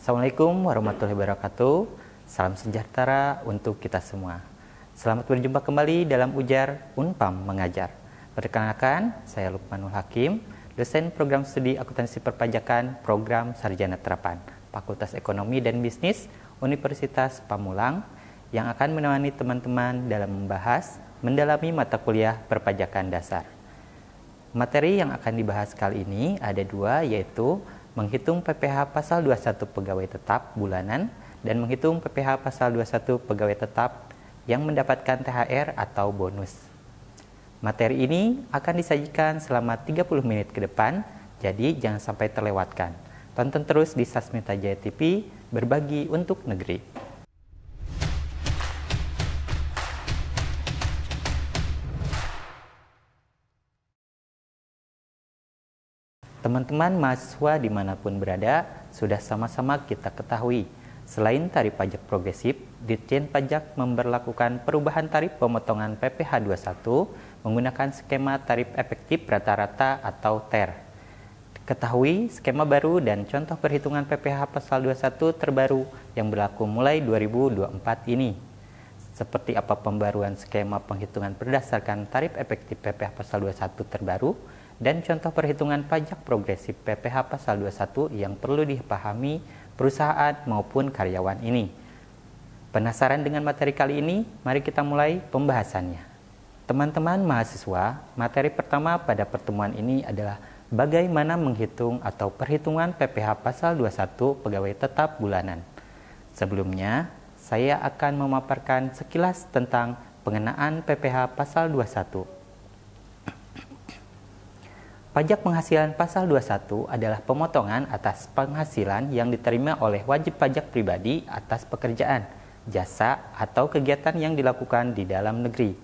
Assalamualaikum warahmatullahi wabarakatuh. Salam sejahtera untuk kita semua. Selamat berjumpa kembali dalam ujar Unpam Mengajar. Perkenalkan, saya Lukmanul Hakim, dosen program studi akuntansi perpajakan program Sarjana Terapan, Fakultas Ekonomi dan Bisnis Universitas Pamulang yang akan menemani teman-teman dalam membahas, mendalami mata kuliah perpajakan dasar. Materi yang akan dibahas kali ini ada dua, yaitu menghitung PPh pasal 21 pegawai tetap bulanan dan menghitung PPh pasal 21 pegawai tetap yang mendapatkan THR atau bonus. Materi ini akan disajikan selama 30 menit ke depan, jadi jangan sampai terlewatkan. Tonton terus di Sasmita Jaya TV, berbagi untuk negeri. Teman-teman mahasiswa dimanapun berada, sudah sama-sama kita ketahui. Selain tarif pajak progresif, Dirjen Pajak memperlakukan perubahan tarif pemotongan PPh 21 menggunakan skema tarif efektif rata-rata atau TER. Ketahui skema baru dan contoh perhitungan PPh pasal 21 terbaru yang berlaku mulai 2024 ini. Seperti apa pembaruan skema penghitungan berdasarkan tarif efektif PPh pasal 21 terbaru? dan contoh perhitungan pajak progresif PPh pasal 21 yang perlu dipahami perusahaan maupun karyawan ini. Penasaran dengan materi kali ini? Mari kita mulai pembahasannya. Teman-teman mahasiswa, materi pertama pada pertemuan ini adalah bagaimana menghitung atau perhitungan PPh pasal 21 pegawai tetap bulanan. Sebelumnya, saya akan memaparkan sekilas tentang pengenaan PPh pasal 21. Pajak penghasilan pasal 21 adalah pemotongan atas penghasilan yang diterima oleh wajib pajak pribadi atas pekerjaan, jasa, atau kegiatan yang dilakukan di dalam negeri.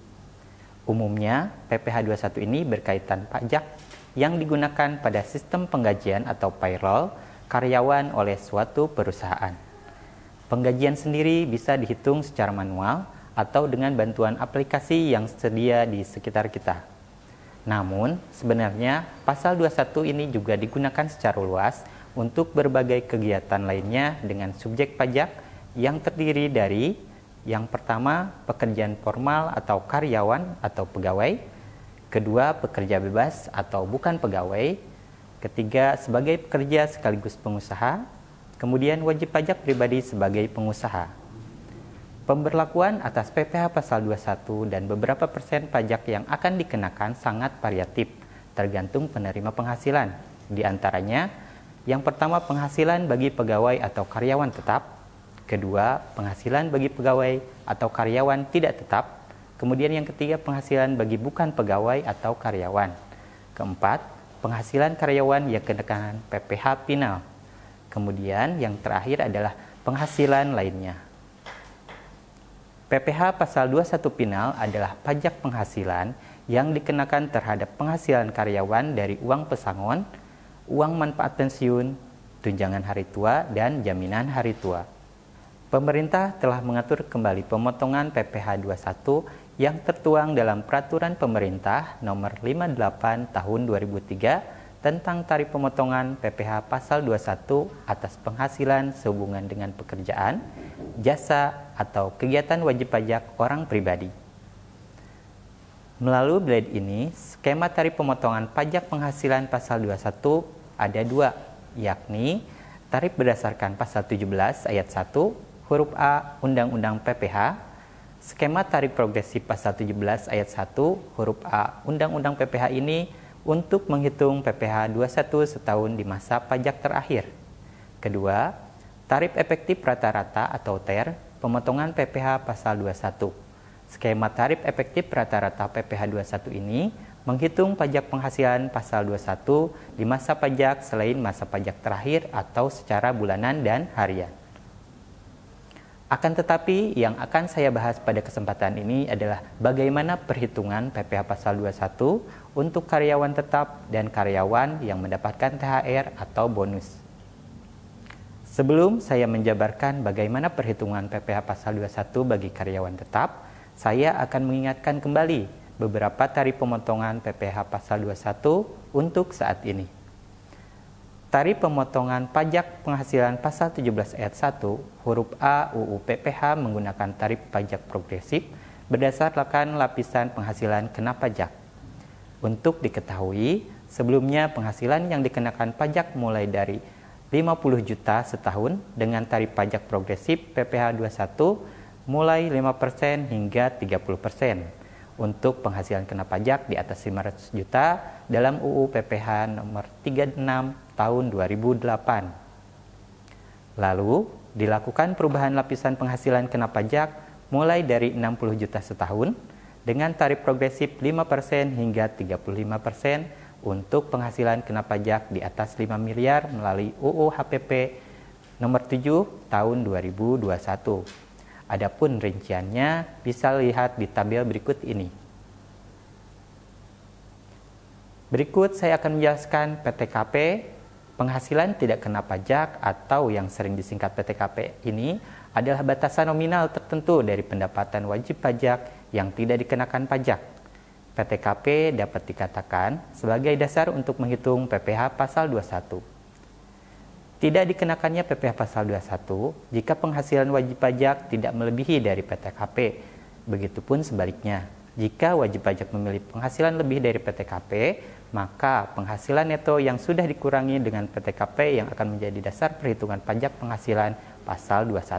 Umumnya, PPh 21 ini berkaitan pajak yang digunakan pada sistem penggajian atau payroll karyawan oleh suatu perusahaan. Penggajian sendiri bisa dihitung secara manual atau dengan bantuan aplikasi yang sedia di sekitar kita. Namun, sebenarnya pasal 21 ini juga digunakan secara luas untuk berbagai kegiatan lainnya dengan subjek pajak yang terdiri dari yang pertama, pekerjaan formal atau karyawan atau pegawai, kedua, pekerja bebas atau bukan pegawai, ketiga, sebagai pekerja sekaligus pengusaha, kemudian wajib pajak pribadi sebagai pengusaha. Pemberlakuan atas PPh pasal 21 dan beberapa persen pajak yang akan dikenakan sangat variatif, tergantung penerima penghasilan. Di antaranya, yang pertama penghasilan bagi pegawai atau karyawan tetap, kedua penghasilan bagi pegawai atau karyawan tidak tetap, kemudian yang ketiga penghasilan bagi bukan pegawai atau karyawan. Keempat, penghasilan karyawan yang kenakan PPh final. Kemudian yang terakhir adalah penghasilan lainnya. PPh pasal 21 Pinal adalah pajak penghasilan yang dikenakan terhadap penghasilan karyawan dari uang pesangon, uang manfaat pensiun, tunjangan hari tua, dan jaminan hari tua. Pemerintah telah mengatur kembali pemotongan PPh 21 yang tertuang dalam Peraturan Pemerintah Nomor 58 Tahun 2003 tentang tarif pemotongan PPh pasal 21 atas penghasilan sehubungan dengan pekerjaan, jasa, atau kegiatan wajib pajak orang pribadi. Melalui Blade ini, skema tarif pemotongan pajak penghasilan pasal 21 ada dua, yakni tarif berdasarkan pasal 17 ayat 1 huruf A Undang-Undang PPh, skema tarif progresif pasal 17 ayat 1 huruf A Undang-Undang PPh ini untuk menghitung PPh 21 setahun di masa pajak terakhir. Kedua, tarif efektif rata-rata atau TER pemotongan PPh pasal 21. Skema tarif efektif rata-rata PPh 21 ini menghitung pajak penghasilan pasal 21 di masa pajak selain masa pajak terakhir atau secara bulanan dan harian. Akan tetapi yang akan saya bahas pada kesempatan ini adalah bagaimana perhitungan PPh pasal 21 untuk karyawan tetap dan karyawan yang mendapatkan THR atau bonus. Sebelum saya menjabarkan bagaimana perhitungan PPh pasal 21 bagi karyawan tetap, saya akan mengingatkan kembali beberapa tarif pemotongan PPh pasal 21 untuk saat ini. Tari pemotongan pajak penghasilan pasal 17 ayat 1 huruf A UU PPH menggunakan tarif pajak progresif berdasarkan lapisan penghasilan kena pajak. Untuk diketahui, sebelumnya penghasilan yang dikenakan pajak mulai dari 50 juta setahun dengan tarif pajak progresif PPh 21 mulai 5% hingga 30% untuk penghasilan kena pajak di atas 500 juta dalam UU PPH nomor 36 tahun 2008. Lalu, dilakukan perubahan lapisan penghasilan kena pajak mulai dari 60 juta setahun dengan tarif progresif 5% hingga 35% untuk penghasilan kena pajak di atas 5 miliar melalui UU HPP nomor 7 tahun 2021. Adapun rinciannya bisa lihat di tabel berikut ini. Berikut saya akan menjelaskan PTKP, penghasilan tidak kena pajak atau yang sering disingkat PTKP ini adalah batasan nominal tertentu dari pendapatan wajib pajak yang tidak dikenakan pajak. PTKP dapat dikatakan sebagai dasar untuk menghitung PPh pasal 21. Tidak dikenakannya PPh pasal 21 jika penghasilan wajib pajak tidak melebihi dari PTKP. Begitupun sebaliknya, jika wajib pajak memilih penghasilan lebih dari PTKP, maka penghasilan neto yang sudah dikurangi dengan PTKP yang akan menjadi dasar perhitungan pajak penghasilan pasal 21.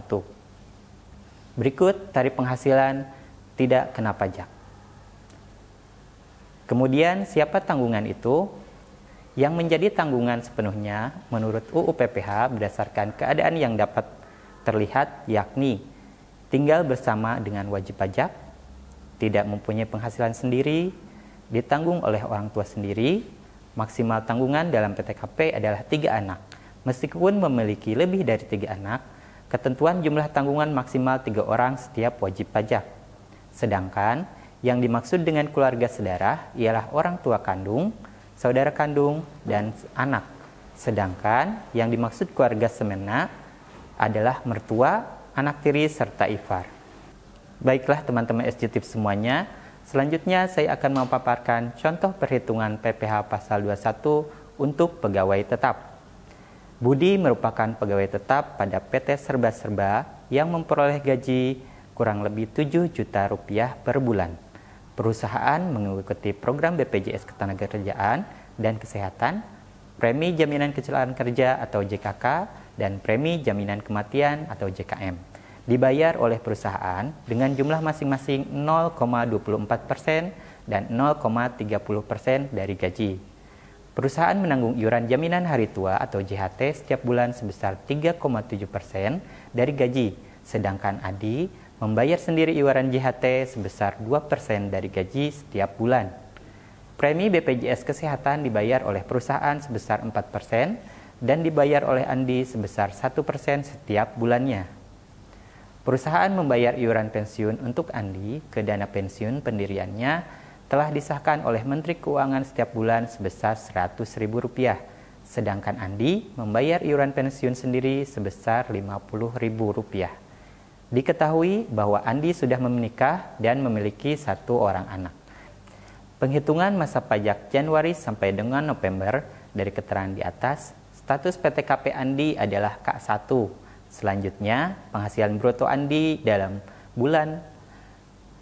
Berikut tarif penghasilan tidak kena pajak. Kemudian siapa tanggungan itu? yang menjadi tanggungan sepenuhnya menurut UU PPH berdasarkan keadaan yang dapat terlihat yakni tinggal bersama dengan wajib pajak, tidak mempunyai penghasilan sendiri, ditanggung oleh orang tua sendiri, maksimal tanggungan dalam PTKP adalah tiga anak. Meskipun memiliki lebih dari tiga anak, ketentuan jumlah tanggungan maksimal tiga orang setiap wajib pajak. Sedangkan yang dimaksud dengan keluarga sedarah ialah orang tua kandung, saudara kandung, dan anak. Sedangkan yang dimaksud keluarga semena adalah mertua, anak tiri, serta ifar. Baiklah teman-teman SJTIP semuanya, selanjutnya saya akan memaparkan contoh perhitungan PPH pasal 21 untuk pegawai tetap. Budi merupakan pegawai tetap pada PT Serba Serba yang memperoleh gaji kurang lebih 7 juta rupiah per bulan perusahaan mengikuti program BPJS Ketenagakerjaan dan Kesehatan, premi jaminan kecelakaan kerja atau JKK, dan premi jaminan kematian atau JKM dibayar oleh perusahaan dengan jumlah masing-masing 0,24% dan 0,30% dari gaji. Perusahaan menanggung iuran jaminan hari tua atau JHT setiap bulan sebesar 3,7% dari gaji, sedangkan Adi membayar sendiri iuran JHT sebesar 2% dari gaji setiap bulan. Premi BPJS Kesehatan dibayar oleh perusahaan sebesar 4% dan dibayar oleh Andi sebesar 1% setiap bulannya. Perusahaan membayar iuran pensiun untuk Andi ke dana pensiun pendiriannya telah disahkan oleh Menteri Keuangan setiap bulan sebesar Rp100.000, sedangkan Andi membayar iuran pensiun sendiri sebesar Rp50.000. Diketahui bahwa Andi sudah menikah dan memiliki satu orang anak. Penghitungan masa pajak Januari sampai dengan November dari keterangan di atas, status PTKP Andi adalah K1. Selanjutnya, penghasilan bruto Andi dalam bulan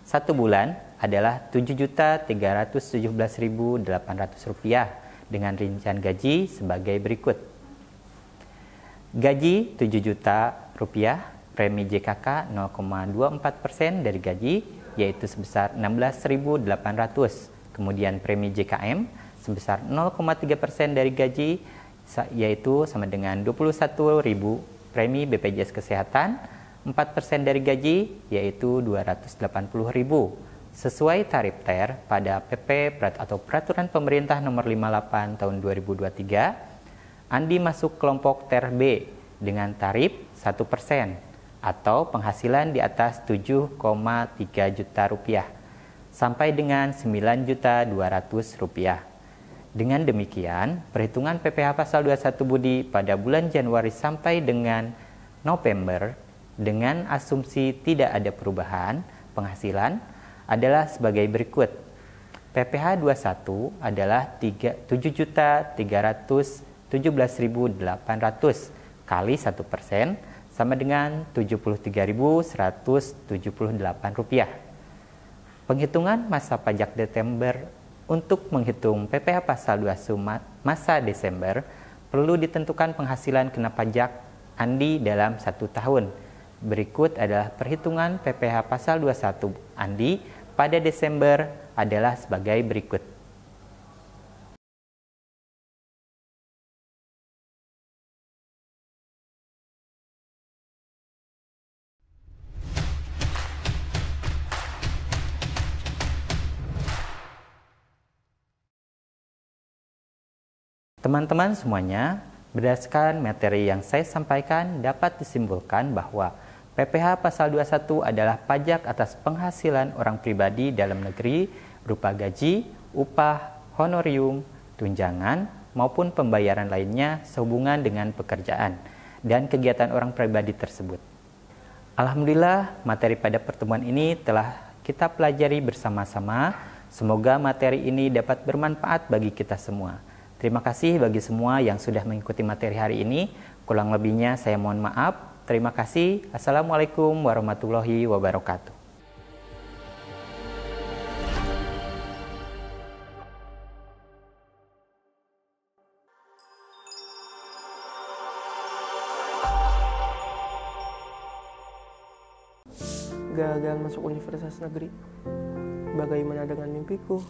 satu bulan adalah Rp7.317.800 dengan rincian gaji sebagai berikut. Gaji Rp7 juta rupiah, premi JKK 0,24 persen dari gaji yaitu sebesar 16.800, kemudian premi JKM sebesar 0,3 persen dari gaji yaitu sama dengan 21.000, premi BPJS Kesehatan 4 persen dari gaji yaitu 280.000 sesuai tarif TER pada PP atau Peraturan Pemerintah Nomor 58 Tahun 2023, Andi masuk kelompok TER B dengan tarif 1 persen atau penghasilan di atas 7,3 juta rupiah sampai dengan 9 juta 200 rupiah. Dengan demikian, perhitungan PPh pasal 21 Budi pada bulan Januari sampai dengan November dengan asumsi tidak ada perubahan penghasilan adalah sebagai berikut. PPh 21 adalah 7.317.800 kali 1 persen sama dengan Rp73.178. Penghitungan masa pajak Desember untuk menghitung PPh pasal 2 Sumat masa Desember perlu ditentukan penghasilan kena pajak Andi dalam satu tahun. Berikut adalah perhitungan PPh pasal 21 Andi pada Desember adalah sebagai berikut. Teman-teman semuanya, berdasarkan materi yang saya sampaikan dapat disimpulkan bahwa PPh pasal 21 adalah pajak atas penghasilan orang pribadi dalam negeri berupa gaji, upah, honorium, tunjangan, maupun pembayaran lainnya sehubungan dengan pekerjaan dan kegiatan orang pribadi tersebut. Alhamdulillah, materi pada pertemuan ini telah kita pelajari bersama-sama. Semoga materi ini dapat bermanfaat bagi kita semua. Terima kasih bagi semua yang sudah mengikuti materi hari ini. Kurang lebihnya saya mohon maaf. Terima kasih. Assalamualaikum warahmatullahi wabarakatuh. Gagal masuk universitas negeri. Bagaimana dengan mimpiku?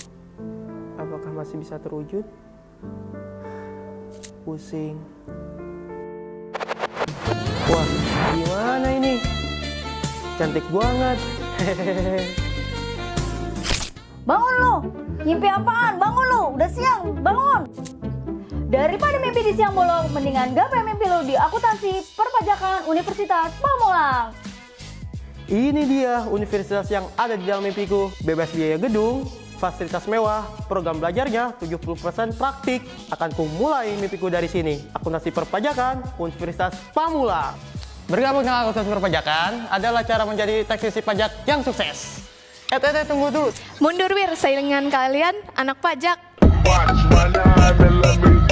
Apakah masih bisa terwujud? pusing wah gimana ini cantik banget bangun lo mimpi apaan bangun lo udah siang bangun Daripada mimpi di siang bolong, mendingan gapai mimpi lo di akuntansi perpajakan Universitas Pamulang. Ini dia universitas yang ada di dalam mimpiku, bebas biaya gedung, fasilitas mewah, program belajarnya 70% praktik. Akan ku mulai mimpiku dari sini. Aku Akuntansi perpajakan, Universitas Pamula. Bergabung dengan aku akuntansi perpajakan adalah cara menjadi teknisi pajak yang sukses. Eh, eh, eh tunggu dulu. Mundur wir, saingan kalian anak pajak. Watch,